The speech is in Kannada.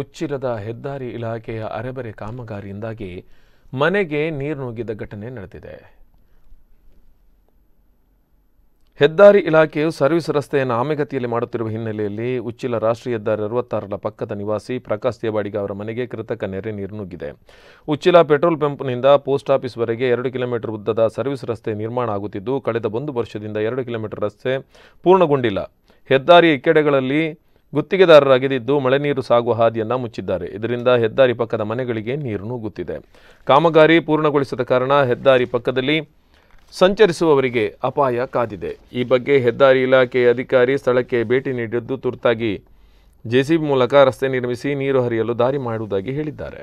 ಉಚ್ಚಿರದ ಹೆದ್ದಾರಿ ಇಲಾಖೆಯ ಅರೆಬರೆ ಕಾಮಗಾರಿಯಿಂದಾಗಿ ಮನೆಗೆ ನೀರು ನುಗ್ಗಿದ ಘಟನೆ ನಡೆದಿದೆ ಹೆದ್ದಾರಿ ಇಲಾಖೆಯು ಸರ್ವಿಸ್ ರಸ್ತೆಯನ್ನು ಆಮೆಗತಿಯಲ್ಲಿ ಮಾಡುತ್ತಿರುವ ಹಿನ್ನೆಲೆಯಲ್ಲಿ ಉಚ್ಚಿಲ ರಾಷ್ಟ್ರೀಯ ಹೆದ್ದಾರಿ ಅರವತ್ತಾರರ ಪಕ್ಕದ ನಿವಾಸಿ ಪ್ರಕಾಶ್ ದೇವಾಡಿಗ ಅವರ ಮನೆಗೆ ಕೃತಕ ನೆರೆ ನೀರು ನುಗ್ಗಿದೆ ಉಚ್ಚಿಲ ಪೆಟ್ರೋಲ್ ಪಂಪ್ನಿಂದ ಪೋಸ್ಟ್ ಆಫೀಸ್ವರೆಗೆ ಎರಡು ಕಿಲೋಮೀಟರ್ ಉದ್ದದ ಸರ್ವಿಸ್ ರಸ್ತೆ ನಿರ್ಮಾಣ ಆಗುತ್ತಿದ್ದು ಕಳೆದ ಒಂದು ವರ್ಷದಿಂದ ಎರಡು ಕಿಲೋಮೀಟರ್ ರಸ್ತೆ ಪೂರ್ಣಗೊಂಡಿಲ್ಲ ಹೆದ್ದಾರಿಯ ಇಕ್ಕೆಡೆಗಳಲ್ಲಿ ಗುತ್ತಿಗೆದಾರರ ಮಳೆ ನೀರು ಸಾಗುವ ಹಾದಿಯನ್ನು ಮುಚ್ಚಿದ್ದಾರೆ ಇದರಿಂದ ಹೆದ್ದಾರಿ ಪಕ್ಕದ ಮನೆಗಳಿಗೆ ನೀರು ನುಗ್ಗುತ್ತಿದೆ ಕಾಮಗಾರಿ ಪೂರ್ಣಗೊಳಿಸದ ಕಾರಣ ಹೆದ್ದಾರಿ ಪಕ್ಕದಲ್ಲಿ ಸಂಚರಿಸುವವರಿಗೆ ಅಪಾಯ ಕಾದಿದೆ ಈ ಬಗ್ಗೆ ಹೆದ್ದಾರಿ ಇಲಾಖೆಯ ಅಧಿಕಾರಿ ಸ್ಥಳಕ್ಕೆ ಭೇಟಿ ನೀಡಿದ್ದು ತುರ್ತಾಗಿ ಜೆಸಿಬಿ ಮೂಲಕ ರಸ್ತೆ ನಿರ್ಮಿಸಿ ನೀರು ಹರಿಯಲು ದಾರಿ ಮಾಡುವುದಾಗಿ ಹೇಳಿದ್ದಾರೆ